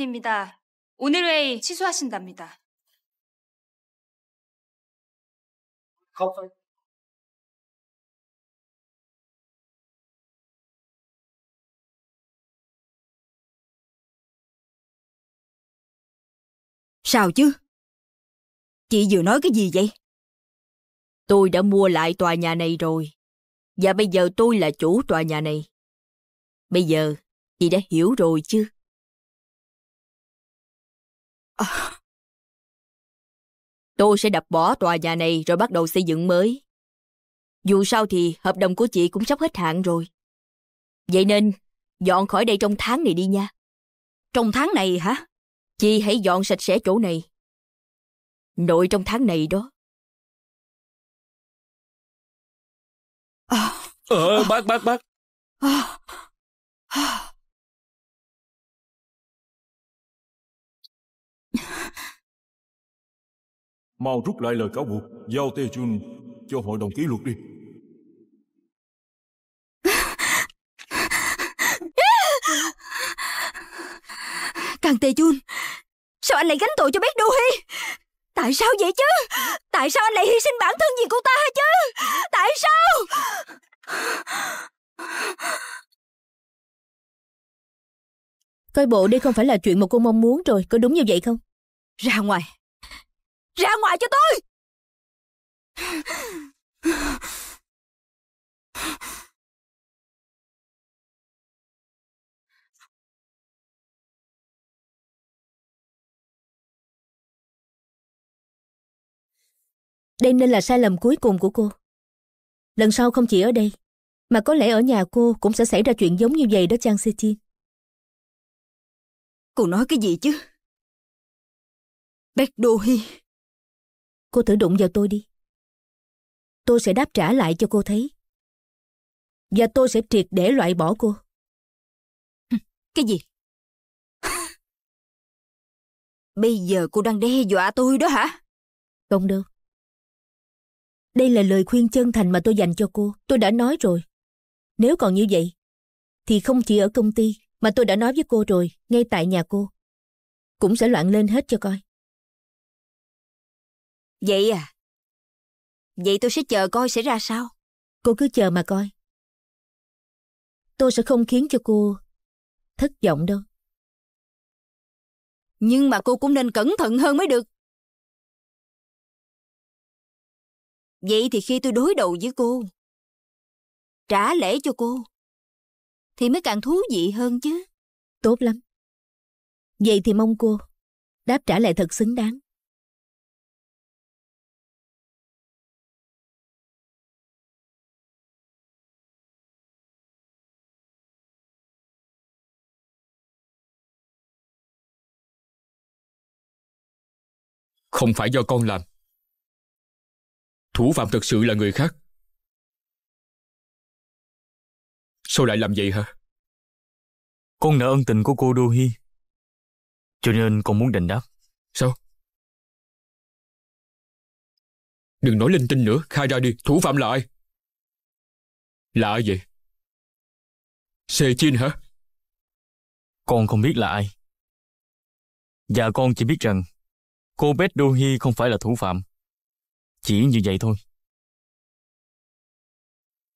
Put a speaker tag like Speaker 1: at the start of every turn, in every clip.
Speaker 1: 입니다. 오늘 회의 취소하신답니다. 카운터 Sao chứ? Chị vừa nói cái gì vậy?
Speaker 2: Tôi đã mua lại tòa nhà này rồi. Và bây giờ tôi là chủ tòa nhà này. Bây giờ, chị đã hiểu rồi chứ?
Speaker 1: Ờ. Tôi sẽ đập bỏ
Speaker 2: tòa nhà này rồi bắt đầu xây dựng mới. Dù sao thì hợp đồng của chị cũng sắp hết hạn rồi. Vậy nên, dọn khỏi đây trong tháng này đi nha. Trong tháng này hả? Chị hãy dọn sạch sẽ chỗ này. Nội trong tháng này đó.
Speaker 1: Ờ, bác, bác, bác. À. Mau rút lại lời cáo buộc, giao Tê Chun cho hội đồng kỷ luật đi.
Speaker 2: Càng Tê Chun, sao anh lại gánh tội cho bé Đô Hi? Tại sao vậy chứ? Tại sao anh lại hy sinh bản thân vì cô ta chứ? Tại sao?
Speaker 3: Coi bộ đây không phải là chuyện mà cô mong muốn rồi, có đúng như vậy không? Ra ngoài, ra ngoài cho tôi! Đây nên là sai lầm cuối cùng của cô. Lần sau không chỉ ở đây, mà có lẽ ở nhà cô cũng sẽ xảy ra chuyện giống như vậy đó Chang City. Cô nói
Speaker 1: cái gì chứ? Beck Đô Hi Cô thử đụng vào
Speaker 3: tôi đi. Tôi sẽ đáp trả lại cho cô thấy. Và tôi sẽ triệt để loại bỏ cô. Cái gì? Bây giờ cô đang đe dọa tôi đó hả? Không đâu. Đây là lời khuyên chân thành mà tôi dành cho cô. Tôi đã nói rồi. Nếu còn như vậy, thì không chỉ ở công ty mà tôi đã nói với cô rồi, ngay tại nhà cô. Cũng sẽ loạn lên hết cho coi. Vậy
Speaker 1: à? Vậy tôi sẽ chờ coi sẽ ra sao?
Speaker 3: Cô cứ chờ mà coi. Tôi sẽ không khiến cho cô thất vọng đâu.
Speaker 1: Nhưng mà cô cũng nên cẩn thận hơn mới được. Vậy thì khi tôi đối đầu với cô, trả lễ cho cô, thì mới càng thú vị hơn chứ. Tốt lắm. Vậy thì mong cô đáp trả lại thật xứng đáng. Không phải do con làm. Thủ phạm thực sự là người khác. Sao lại làm vậy hả? Con nợ ân tình của cô Đô Hi.
Speaker 4: Cho nên con muốn đền đáp. Sao? Đừng nói linh tinh nữa, khai ra đi, thủ phạm là ai? Là ai vậy? Sê Chin hả? Con không biết là ai. Và con chỉ biết rằng Cô Bedohi không phải là thủ phạm. Chỉ như vậy thôi.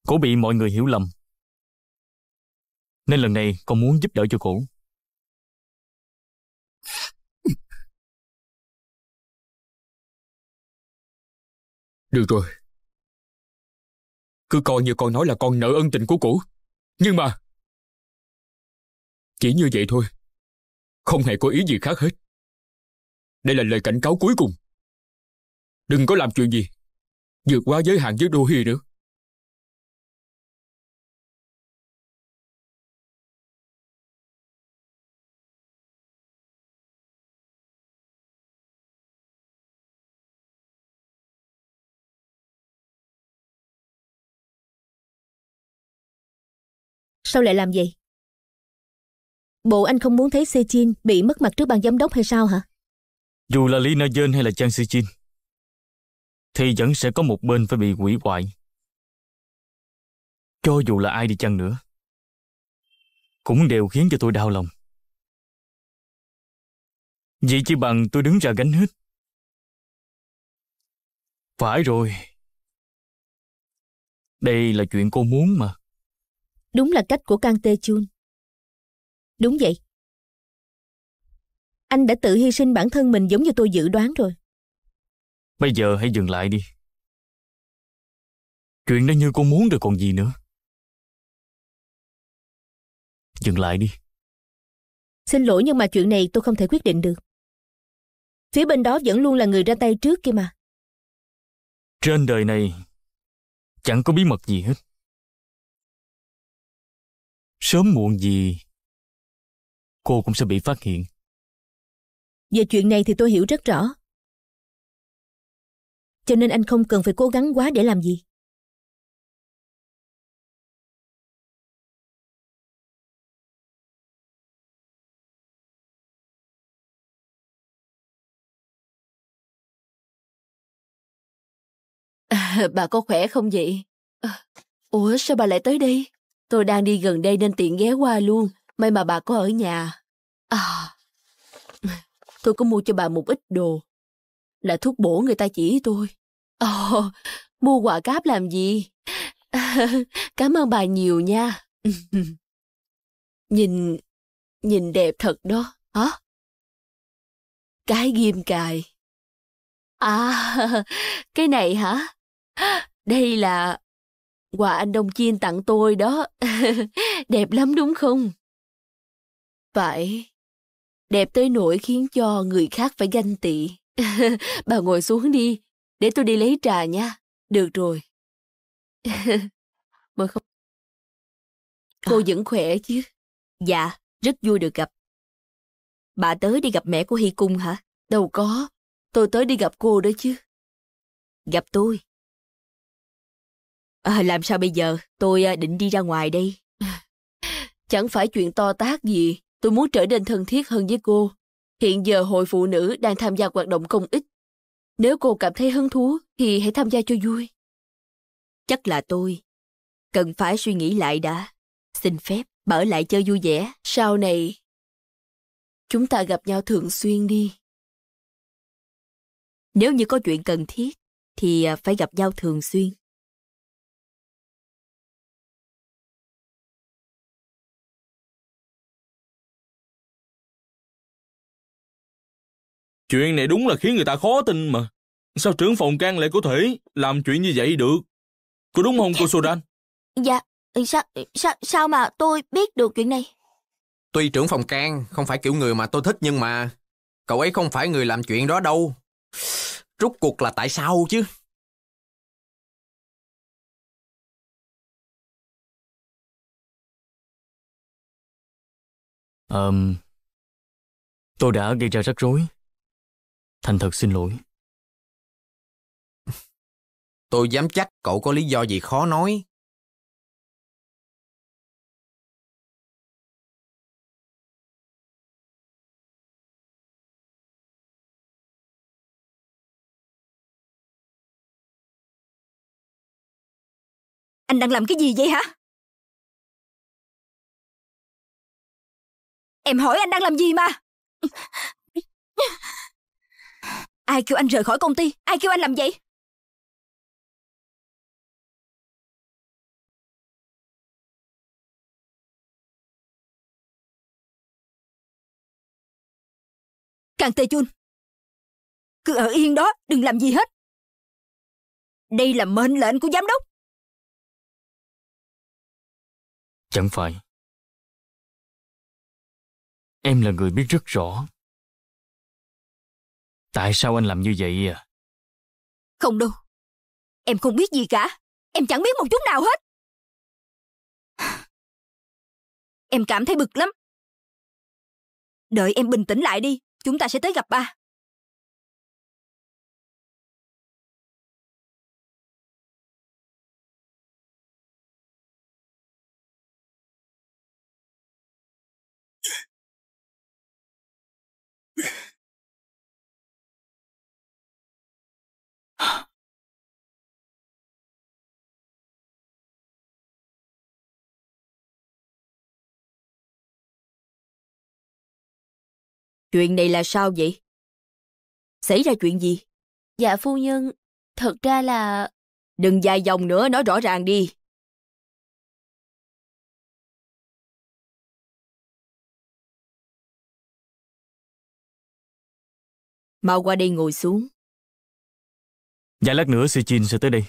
Speaker 4: Cô bị mọi người hiểu lầm.
Speaker 1: Nên lần này con muốn giúp đỡ cho cô. Được rồi. Cứ coi như con nói là con nợ ân tình của cũ, Nhưng mà... Chỉ như vậy thôi. Không hề có ý gì khác hết. Đây là lời cảnh cáo cuối cùng. Đừng có làm chuyện gì. Vượt quá giới hạn với Đô Hi nữa.
Speaker 3: Sao lại làm vậy? Bộ anh không muốn thấy Sechin bị mất mặt trước ban giám đốc hay sao hả?
Speaker 4: Dù là na Jane hay là Chang Si Jin, thì vẫn sẽ có một bên phải bị quỷ hoại. Cho dù là ai đi chăng nữa, cũng đều khiến cho tôi đau lòng. Vậy chỉ bằng tôi đứng ra gánh hết. Phải rồi. Đây là chuyện cô muốn mà.
Speaker 3: Đúng là cách của Kang Tae Chun. Đúng vậy. Anh đã tự hy sinh bản thân mình giống như tôi dự đoán rồi.
Speaker 4: Bây giờ hãy dừng lại đi. Chuyện đó như cô muốn rồi còn gì nữa.
Speaker 1: Dừng lại đi. Xin lỗi nhưng mà chuyện này tôi không thể quyết định được. Phía bên đó vẫn luôn là người ra tay trước kia mà.
Speaker 4: Trên đời này chẳng có bí mật gì hết.
Speaker 1: Sớm muộn gì cô cũng sẽ bị phát hiện. Về chuyện này thì tôi hiểu rất rõ. Cho nên anh không cần phải cố gắng quá để làm gì.
Speaker 2: bà có khỏe không vậy? ủa sao bà lại tới đây? Tôi đang đi gần đây nên tiện ghé qua luôn. May mà bà có ở nhà. À tôi có mua cho bà một ít đồ. Là thuốc bổ người ta chỉ tôi. Ồ, mua quả cáp làm gì? Cảm ơn bà nhiều nha. nhìn, nhìn đẹp thật đó, hả? Cái ghim cài. À, cái này hả? Đây là quà anh Đông Chiên tặng tôi đó. đẹp lắm đúng không? Phải, đẹp tới nỗi khiến cho người khác phải ganh tị. bà ngồi xuống đi, để tôi đi lấy trà nha. Được rồi. Mời không. Cô à. vẫn khỏe chứ? Dạ, rất vui được gặp. Bà tới đi gặp mẹ của Hy Cung hả? Đâu có, tôi tới đi gặp cô đó chứ. Gặp tôi? À, làm sao bây giờ? Tôi à, định đi ra ngoài đây. Chẳng phải chuyện to tác gì, Tôi muốn trở nên thân thiết hơn với cô. Hiện giờ hội phụ nữ đang tham gia hoạt động công ích. Nếu cô cảm thấy hứng thú thì hãy tham gia cho vui. Chắc là tôi. Cần phải suy nghĩ lại đã. Xin phép, bảo lại chơi vui vẻ. Sau này, chúng ta gặp nhau thường xuyên đi. Nếu như có chuyện cần thiết,
Speaker 1: thì à, phải gặp nhau thường xuyên. Chuyện này đúng là khiến người ta khó tin mà. Sao trưởng phòng can lại có
Speaker 5: thể làm chuyện như vậy được? Có đúng không cô Soran?
Speaker 2: Dạ, dạ ừ, sao, ừ, sao, sao mà tôi biết được chuyện này?
Speaker 5: Tuy trưởng phòng can không phải kiểu người mà tôi thích nhưng
Speaker 1: mà cậu ấy không phải người làm chuyện đó đâu. Rốt cuộc là tại sao chứ? Ờm, um, tôi đã gây ra rắc rối. Thành thật xin lỗi. Tôi dám chắc cậu có lý do gì khó nói. Anh đang làm cái gì vậy hả? Em hỏi anh đang làm gì mà? Ai kêu anh rời khỏi công ty? Ai kêu anh làm vậy? Càng Tê Chun, cứ ở yên đó, đừng làm gì hết. Đây là mệnh lệnh của giám đốc. Chẳng phải. Em là người biết rất rõ Tại sao anh làm như vậy à? Không đâu. Em không biết gì cả. Em chẳng biết một chút nào hết. Em cảm thấy bực lắm. Đợi em bình tĩnh lại đi, chúng ta sẽ tới gặp ba. Chuyện này là sao vậy? Xảy ra chuyện gì? Dạ phu nhân, thật ra là... Đừng dài dòng nữa, nói rõ ràng đi. Mau qua đây ngồi xuống. Dạ lát nữa
Speaker 4: Sijin sẽ tới đây.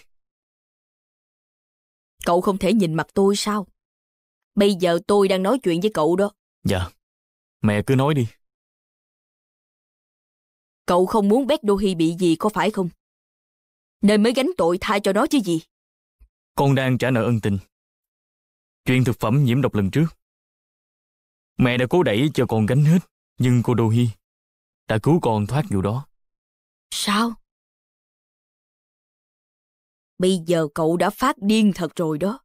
Speaker 2: Cậu không thể nhìn mặt tôi sao? Bây giờ tôi đang nói chuyện với cậu đó.
Speaker 4: Dạ, mẹ cứ nói đi.
Speaker 2: Cậu không muốn Bét Đô Hi bị gì có phải không? Nên mới gánh tội thay cho nó chứ gì.
Speaker 4: Con đang trả nợ ân tình. Chuyện thực phẩm nhiễm độc lần trước. Mẹ đã cố đẩy cho con gánh hết, nhưng cô Đô Hi đã cứu con thoát vụ đó.
Speaker 1: Sao? Bây giờ cậu đã phát điên thật rồi đó.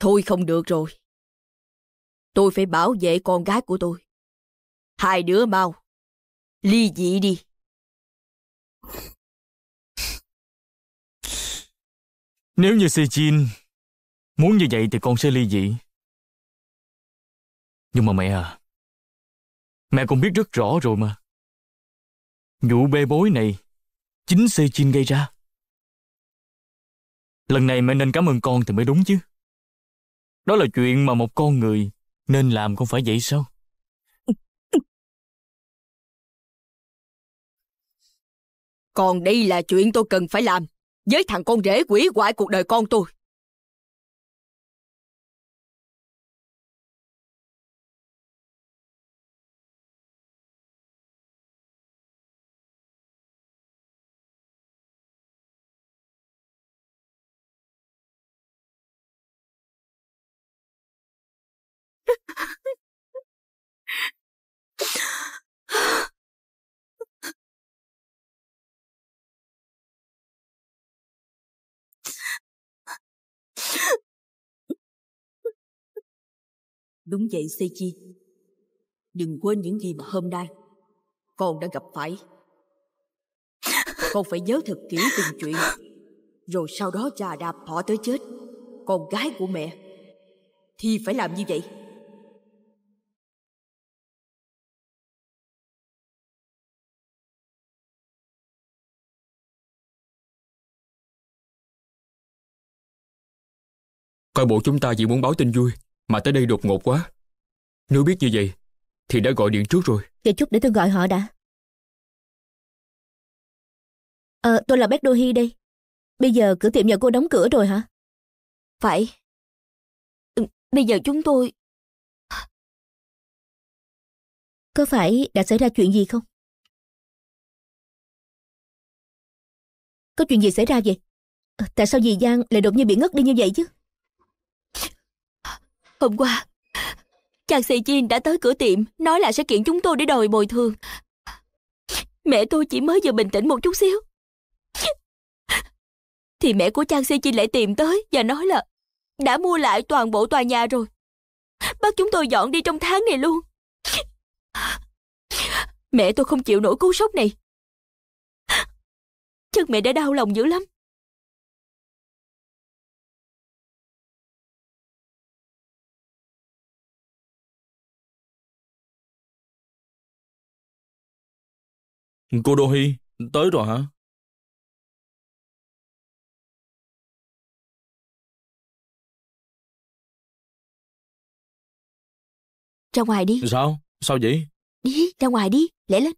Speaker 1: Thôi không được rồi. Tôi phải bảo vệ con gái của tôi hai đứa mau ly dị đi nếu như Si Chin
Speaker 4: muốn như vậy thì con sẽ ly dị nhưng mà mẹ à mẹ cũng biết rất rõ rồi mà vụ bê bối này chính Si Chin gây ra lần này mẹ nên cảm ơn con thì mới đúng chứ đó là chuyện mà một con người nên làm không phải vậy sao Còn
Speaker 1: đây là chuyện tôi cần phải làm với thằng con rể quỷ quại cuộc đời con tôi.
Speaker 2: Đúng vậy Seichi. Đừng quên những gì mà hôm nay con đã gặp phải. Con phải nhớ thật kỹ từng chuyện. Rồi sau đó trà đạp họ tới chết. Con gái của mẹ. Thì phải làm như vậy.
Speaker 4: Coi bộ chúng ta chỉ muốn báo tin vui mà tới đây đột ngột quá Nếu biết như vậy Thì đã gọi điện trước rồi
Speaker 3: Chờ chút để tôi gọi họ đã Ờ à, tôi là Đô Hi đây Bây giờ cửa tiệm nhà cô đóng cửa rồi hả Phải
Speaker 1: ừ, Bây giờ chúng tôi Có phải đã xảy ra chuyện gì không
Speaker 3: Có chuyện gì xảy ra vậy ờ, Tại sao dì Giang lại đột nhiên bị ngất đi như vậy chứ Hôm qua, chàng Sĩ Chin đã tới cửa tiệm, nói
Speaker 2: là sẽ kiện chúng tôi để đòi bồi thường. Mẹ tôi chỉ mới vừa bình tĩnh một chút xíu. Thì mẹ của chàng Sĩ Chin lại tìm tới và nói là đã mua lại toàn bộ tòa nhà rồi. Bắt chúng tôi dọn đi trong tháng này luôn. Mẹ tôi không chịu nổi cú sốc này.
Speaker 1: Chân mẹ đã đau lòng dữ lắm. Cô Đô Hi, tới rồi hả? Ra ngoài đi. Sao? Sao vậy? Đi, ra ngoài đi, lẹ lên.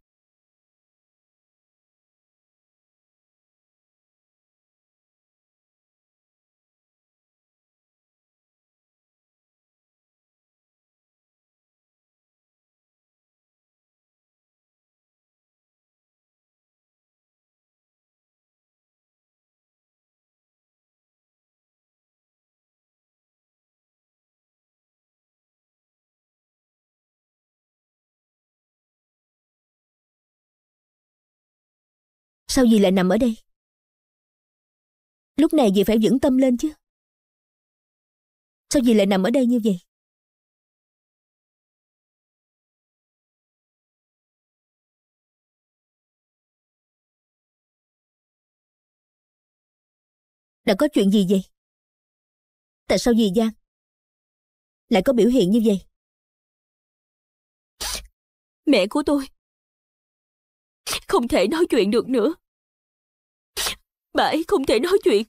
Speaker 1: Sao dì lại nằm ở đây? Lúc này dì phải vững tâm lên chứ. Sao dì lại nằm ở đây như vậy? Đã có chuyện gì vậy? Tại sao dì Giang lại có biểu hiện như vậy? Mẹ của tôi không thể nói chuyện được nữa bà ấy không thể nói chuyện.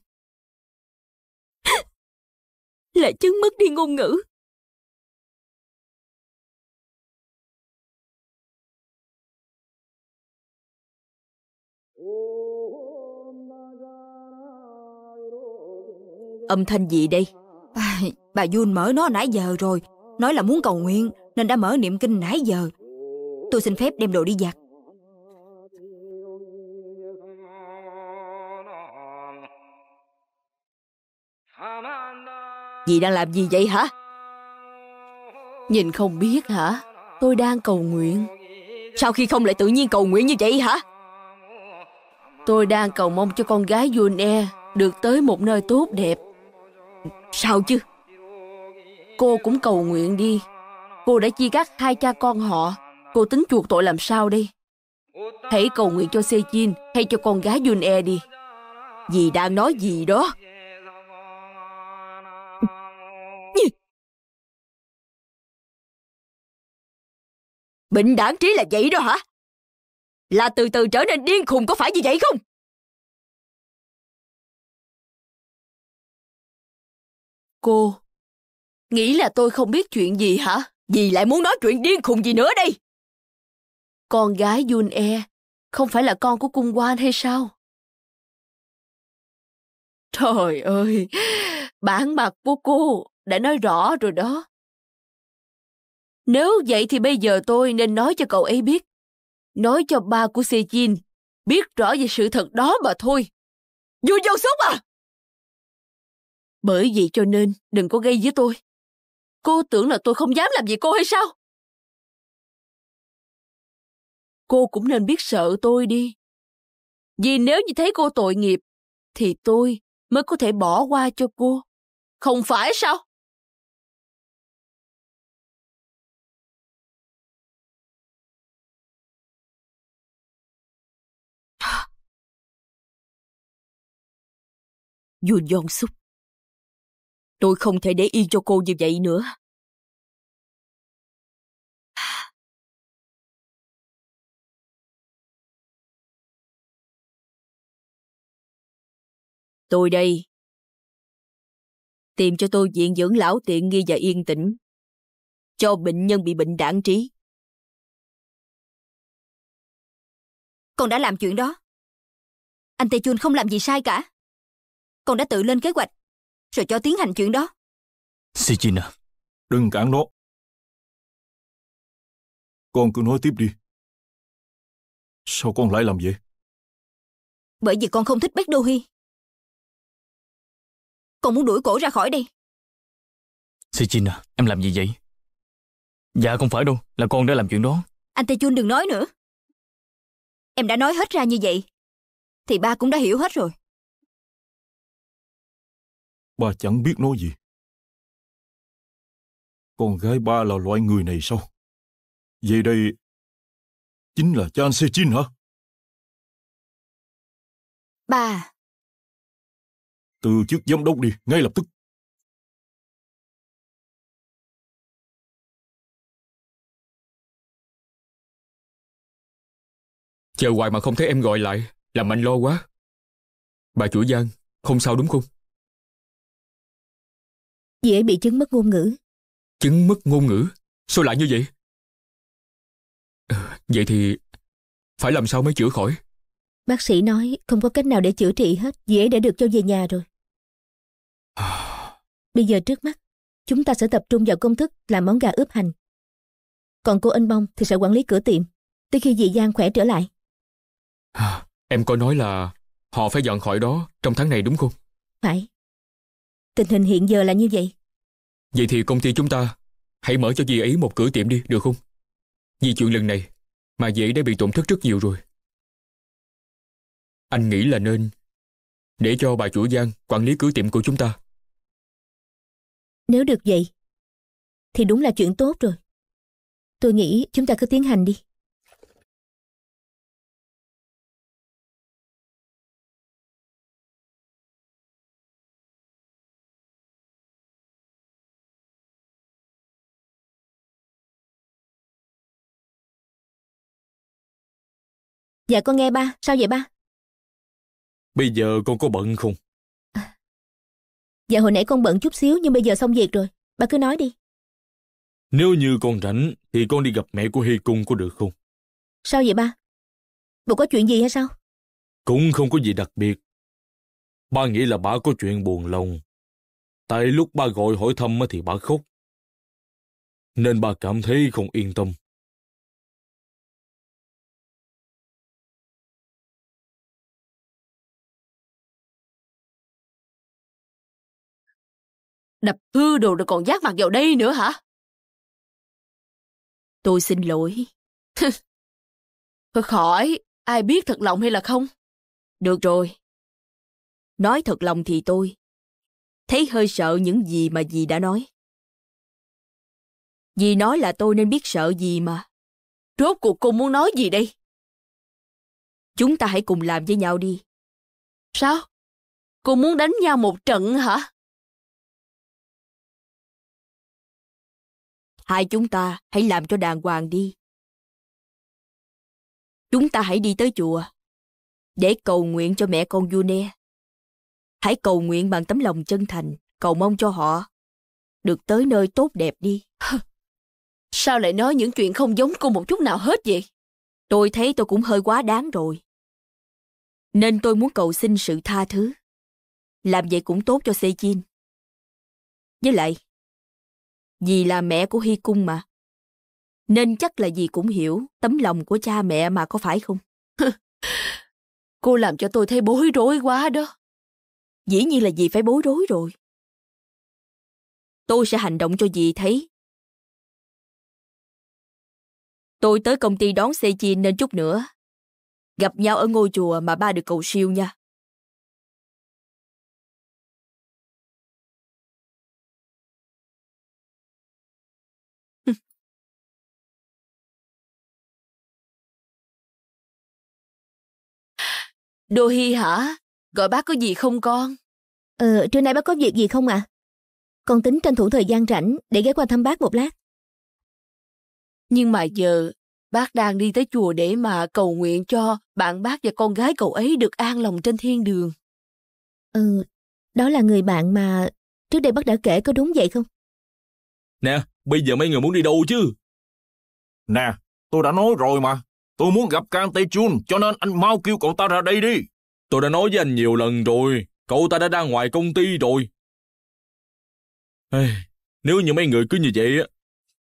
Speaker 1: Là chứng mất đi ngôn ngữ.
Speaker 2: Âm thanh gì đây? À, bà Jun mở nó nãy giờ rồi. Nói là muốn cầu nguyện nên đã mở niệm kinh nãy giờ.
Speaker 3: Tôi xin phép đem đồ đi giặt.
Speaker 2: Dì đang làm gì vậy hả? Nhìn không biết hả? Tôi đang cầu nguyện. Sao khi không lại tự nhiên cầu nguyện như vậy hả? Tôi đang cầu mong cho con gái Yune được tới một nơi tốt đẹp. Sao chứ? Cô cũng cầu nguyện đi. Cô đã chia cắt hai cha con họ. Cô tính chuộc tội làm sao đây? Hãy cầu nguyện cho Sejin hay cho con gái Yune đi. Dì đang nói gì đó?
Speaker 1: Bệnh đáng trí là vậy đó hả? Là từ từ trở nên điên khùng có phải như vậy không?
Speaker 2: Cô, nghĩ là tôi không biết chuyện gì hả? Dì lại muốn nói chuyện điên khùng gì nữa đây? Con gái Yun E không phải là con của cung quan hay sao?
Speaker 1: Trời ơi, bản mặt của
Speaker 2: cô đã nói rõ rồi đó. Nếu vậy thì bây giờ tôi nên nói cho cậu ấy biết. Nói cho ba của Sejin biết rõ về sự thật đó mà thôi. Dù dâu sốc à! Bởi vậy cho nên
Speaker 1: đừng có gây với tôi. Cô tưởng là tôi không dám làm gì cô hay sao? Cô cũng nên biết sợ tôi đi. Vì nếu như thấy cô tội nghiệp, thì tôi mới có thể bỏ qua cho cô. Không phải sao? vua John Suk. Tôi không thể để yên cho cô như vậy nữa. Tôi đây. Tìm cho tôi viện dưỡng lão tiện nghi và yên tĩnh. Cho bệnh nhân bị bệnh đảng trí. Con đã làm chuyện đó. Anh Tê Chun không làm gì sai cả. Con đã tự lên kế hoạch Rồi cho tiến hành chuyện đó Sijina Đừng cản nó Con cứ nói tiếp đi Sao con lại làm vậy Bởi vì con không thích Bách Đô Hy Con muốn đuổi cổ ra khỏi đây
Speaker 4: Sijina Em làm gì vậy Dạ không phải đâu Là con đã làm chuyện đó
Speaker 1: Anh Tejun đừng nói nữa Em đã nói hết ra như vậy Thì ba cũng đã hiểu hết rồi Ba chẳng biết nói gì. Con gái ba là loại người này sao? Vậy đây, chính là cha anh Se Chin hả? Ba. Từ chức giám đốc đi, ngay lập tức. Chờ hoài mà không thấy em gọi lại, làm anh lo quá. Bà chủ Giang, không sao đúng không?
Speaker 3: ấy bị chứng mất ngôn ngữ.
Speaker 4: Chứng mất ngôn ngữ? Sao lại như vậy? Ờ, vậy thì phải làm sao mới chữa khỏi?
Speaker 3: Bác sĩ nói không có cách nào để chữa trị hết, ấy đã được cho về nhà rồi. À. Bây giờ trước mắt, chúng ta sẽ tập trung vào công thức làm món gà ướp hành. Còn cô Anh Bông thì sẽ quản lý cửa tiệm, tới khi dì Giang khỏe trở lại.
Speaker 4: À, em có nói là
Speaker 5: họ phải dọn khỏi đó trong tháng này đúng không?
Speaker 3: Phải. Tình hình hiện giờ là như vậy.
Speaker 4: Vậy thì công ty chúng ta hãy mở cho dì ấy một cửa tiệm đi, được không? Vì chuyện lần này mà dì ấy đã bị tổn thất rất nhiều rồi. Anh nghĩ là nên để cho bà chủ Giang quản lý cửa tiệm của chúng ta.
Speaker 3: Nếu được vậy, thì đúng là chuyện tốt rồi. Tôi nghĩ chúng ta cứ
Speaker 1: tiến hành đi. Dạ con nghe ba, sao vậy ba? Bây giờ con có bận không? À,
Speaker 3: dạ hồi nãy con bận chút xíu nhưng bây giờ xong việc rồi. Ba cứ nói đi.
Speaker 5: Nếu như con rảnh thì con đi gặp mẹ của Hy Cung có được không?
Speaker 3: Sao vậy ba? Bộ có chuyện gì hay sao?
Speaker 5: Cũng không có gì đặc biệt. Ba nghĩ là bà có chuyện buồn lòng. Tại lúc ba gọi
Speaker 1: hỏi thăm thì bà khóc. Nên ba cảm thấy không yên tâm. Đập hư đồ rồi còn giác mặt vào đây nữa hả? Tôi xin lỗi. Thôi khỏi, ai biết thật lòng hay là không? Được rồi. Nói thật lòng thì tôi. Thấy hơi sợ những gì mà
Speaker 2: dì đã nói. Dì nói là tôi nên biết sợ gì mà. Rốt cuộc cô muốn nói gì đây? Chúng ta hãy cùng làm với nhau đi.
Speaker 1: Sao? Cô muốn đánh nhau một trận hả? Hai chúng ta hãy làm cho đàng hoàng đi.
Speaker 2: Chúng ta hãy đi tới chùa để cầu nguyện cho mẹ con June. Hãy cầu nguyện bằng tấm lòng chân thành, cầu mong cho họ được tới nơi tốt đẹp đi. Sao lại nói những chuyện không giống cô một chút nào hết vậy? Tôi thấy tôi cũng hơi quá đáng rồi. Nên tôi muốn cầu xin sự tha thứ. Làm vậy cũng tốt cho Chin. Với lại, dì là mẹ của Hi Cung mà. Nên chắc là dì cũng hiểu tấm lòng của cha mẹ mà có phải không? Cô làm cho tôi thấy bối rối quá đó. Dĩ nhiên là dì phải bối rối rồi. Tôi sẽ hành động cho dì thấy. Tôi tới công ty đón xe chi nên chút nữa. Gặp nhau ở ngôi chùa mà ba được cầu siêu nha.
Speaker 1: Đô Hi
Speaker 3: hả? Gọi bác có gì không con? Ờ, trưa nay bác có việc gì không ạ? À? Con tính tranh thủ thời gian rảnh để ghé qua thăm bác một lát. Nhưng mà giờ,
Speaker 2: bác đang đi tới chùa để mà cầu nguyện cho bạn bác và con gái cậu ấy được an lòng trên
Speaker 3: thiên đường. Ừ, đó là người bạn mà trước đây bác đã kể có đúng vậy không?
Speaker 5: Nè, bây giờ mấy người muốn đi đâu chứ? Nè, tôi đã nói rồi mà. Tôi muốn gặp Kang Tae Chun cho nên anh mau kêu cậu ta ra đây đi. Tôi đã nói với anh nhiều lần rồi, cậu ta đã ra ngoài công ty rồi. Ê, nếu như mấy người cứ như vậy á,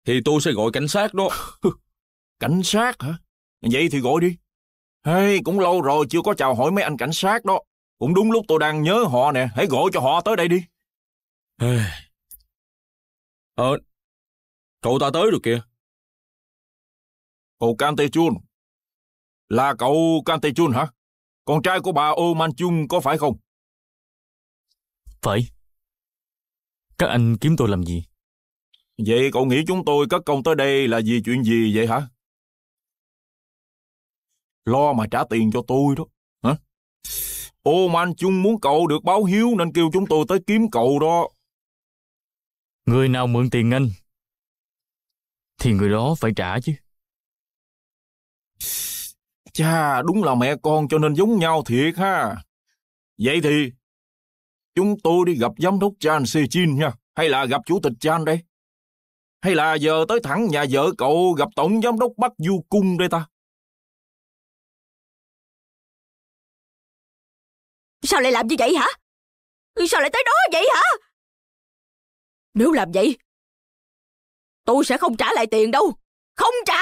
Speaker 5: thì tôi sẽ gọi cảnh sát đó. cảnh sát hả? Vậy thì gọi đi. Hey, cũng lâu rồi chưa có chào hỏi mấy anh cảnh sát đó. Cũng đúng lúc tôi đang nhớ họ nè, hãy gọi cho họ tới đây đi.
Speaker 1: Hey. Ờ, cậu ta tới rồi kìa. Cậu Kang Tae Chun, là cậu Chun hả? Con trai của bà Ô
Speaker 5: Man Chung có phải không?
Speaker 4: Phải. Các anh
Speaker 5: kiếm tôi làm gì? Vậy cậu nghĩ chúng tôi cất công tới đây là vì chuyện gì vậy hả? Lo mà trả tiền cho tôi đó. Hả? Ô Man Chung muốn cậu được báo hiếu nên kêu chúng tôi tới kiếm cậu đó.
Speaker 4: Người nào mượn tiền anh thì người đó phải trả chứ
Speaker 5: cha đúng là mẹ con cho nên giống nhau thiệt ha. Vậy thì, chúng tôi đi gặp giám đốc Chan Chin nha, hay
Speaker 1: là gặp chủ tịch Chan đây? Hay là giờ tới thẳng nhà vợ cậu gặp tổng giám đốc Bắc Du Cung đây ta? Sao lại làm như vậy hả? Sao lại tới đó vậy hả? Nếu làm vậy, tôi sẽ không trả lại tiền đâu. Không trả!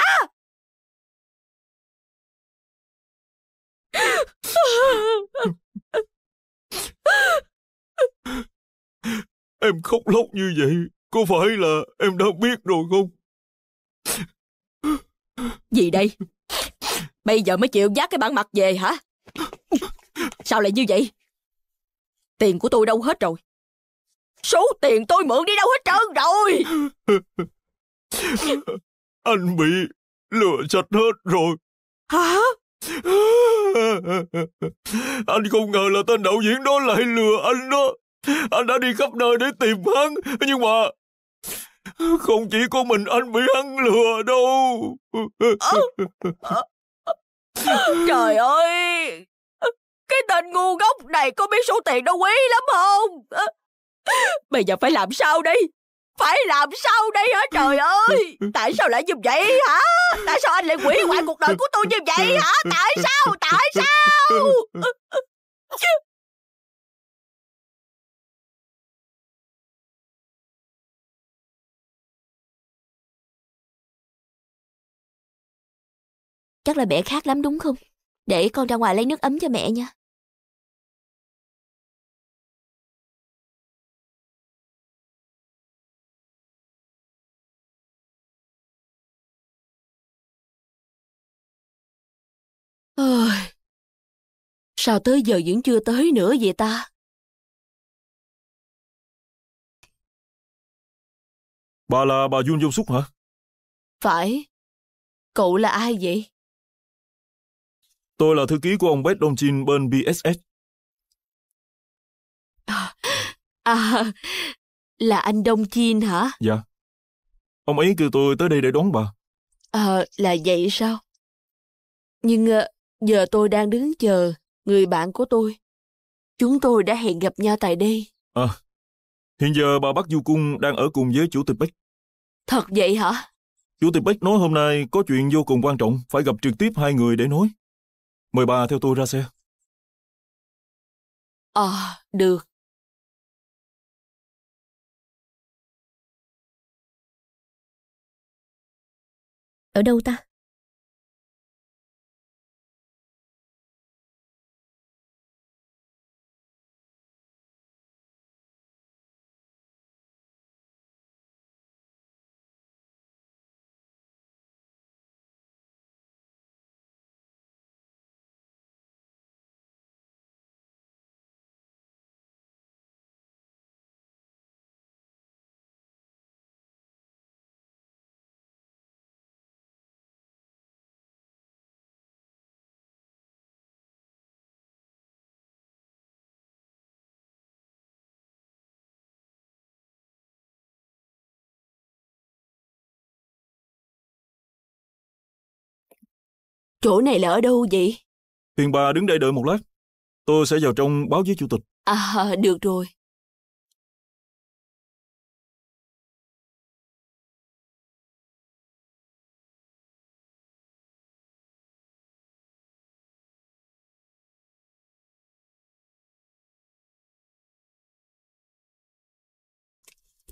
Speaker 1: Em khóc lóc
Speaker 5: như vậy, có phải là em đã biết rồi không?
Speaker 2: Gì đây? Bây giờ mới chịu dắt cái bản mặt về hả? Sao lại như vậy? Tiền của tôi đâu hết rồi? Số tiền tôi mượn đi đâu hết trơn rồi?
Speaker 5: Anh bị lừa sạch hết rồi. Hả? anh không ngờ là tên đạo diễn đó lại lừa anh đó. Anh đã đi khắp nơi để tìm hắn, nhưng mà không chỉ có mình anh bị hắn lừa đâu.
Speaker 2: Trời ơi! Cái tên ngu ngốc này có biết số tiền đâu quý lắm không? Bây giờ phải làm sao đây? phải làm sao đây hả trời ơi tại sao lại như vậy hả tại sao anh lại hủy hoại cuộc đời của tôi như vậy hả tại sao tại sao
Speaker 1: chắc là mẹ khát lắm đúng không để con ra ngoài lấy nước ấm cho mẹ nha Sao tới giờ vẫn chưa tới nữa vậy ta? Bà là bà Dung Dung Xúc hả? Phải. Cậu là ai vậy?
Speaker 5: Tôi là thư ký của ông Bét Đông Chin bên BSS.
Speaker 2: À, à, là anh Đông Chin hả?
Speaker 5: Dạ. Ông ấy kêu tôi tới đây để đón bà.
Speaker 2: Ờ, à, là vậy sao? Nhưng ờ, giờ tôi đang đứng chờ người bạn của tôi. Chúng tôi đã hẹn gặp nhau tại đây.
Speaker 5: À, hiện giờ bà Bắc Du Cung đang ở cùng với Chủ tịch Bách.
Speaker 2: Thật vậy hả?
Speaker 5: Chủ tịch Bách nói hôm nay có chuyện vô
Speaker 1: cùng quan trọng, phải gặp trực tiếp hai người để nói. Mời bà theo tôi ra xe. Ờ, à, được. Ở đâu ta? Chỗ này là ở đâu vậy? Phiền bà đứng đây đợi một lát. Tôi sẽ vào trong báo với chủ tịch. À, à, được rồi.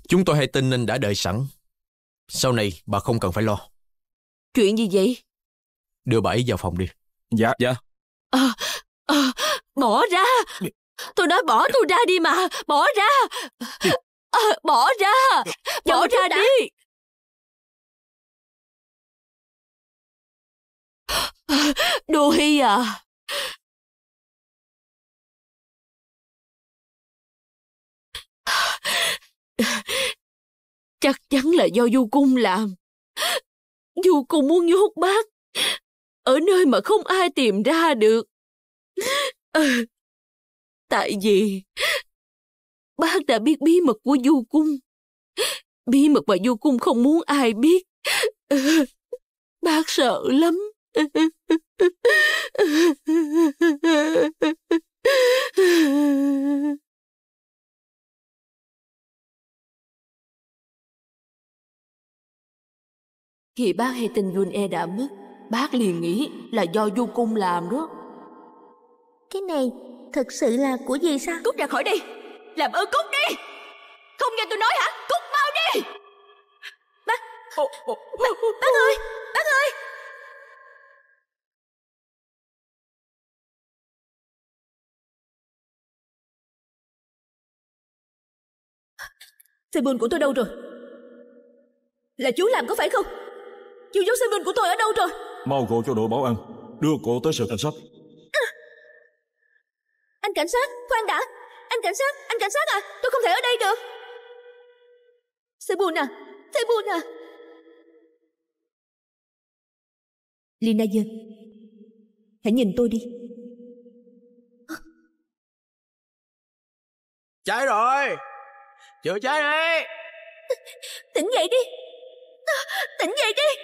Speaker 1: Chúng tôi hay tin nên đã đợi sẵn. Sau này bà không cần phải lo.
Speaker 2: Chuyện gì vậy?
Speaker 5: Đưa bà ấy vào phòng đi Dạ dạ
Speaker 2: à, à, Bỏ ra Tôi nói bỏ tôi ra đi mà Bỏ ra à, Bỏ ra
Speaker 1: Bỏ ra đi Đô Hi à
Speaker 2: Chắc chắn là do Du Cung làm Du Cung muốn nhốt bác ở nơi mà không ai tìm ra được. À, tại vì bác đã biết bí mật của du cung. Bí mật mà du cung không muốn ai biết. À, bác sợ lắm.
Speaker 1: Khi bác hệ tình tin e đã mất,
Speaker 2: Bác liền nghĩ là do du cung làm đó Cái này thật sự là của gì sao Cút ra khỏi đi Làm ơn cút đi Không nghe tôi nói hả Cút mau đi Bác Bác, bác ơi Bác ơi Sebun của tôi đâu rồi Là chú làm có phải không Chú giấu Sebun của tôi ở đâu rồi
Speaker 5: mau gọi cho đội bảo an đưa cô tới sở cảnh sát à.
Speaker 3: anh cảnh sát khoan đã anh cảnh sát anh cảnh sát à tôi không thể ở đây được buồn à, buồn à.
Speaker 1: lina dơ hãy nhìn tôi đi cháy rồi chữa cháy đi tỉnh dậy đi tỉnh dậy đi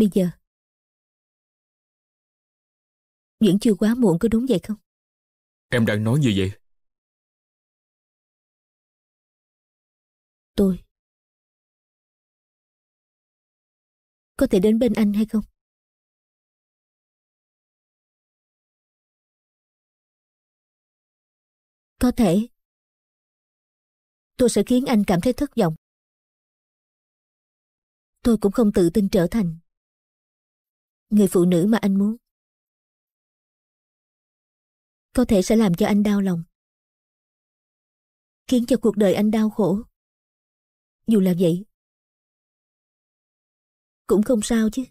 Speaker 1: bây giờ. Vẫn chưa quá muộn có đúng vậy không? Em đang nói gì vậy? Tôi Có thể đến bên anh hay không? Có thể. Tôi sẽ khiến anh cảm thấy thất vọng. Tôi cũng không tự tin trở thành người phụ nữ mà anh muốn. Có thể sẽ làm cho anh đau lòng. Khiến cho cuộc đời anh đau khổ. Dù là vậy, cũng không sao chứ.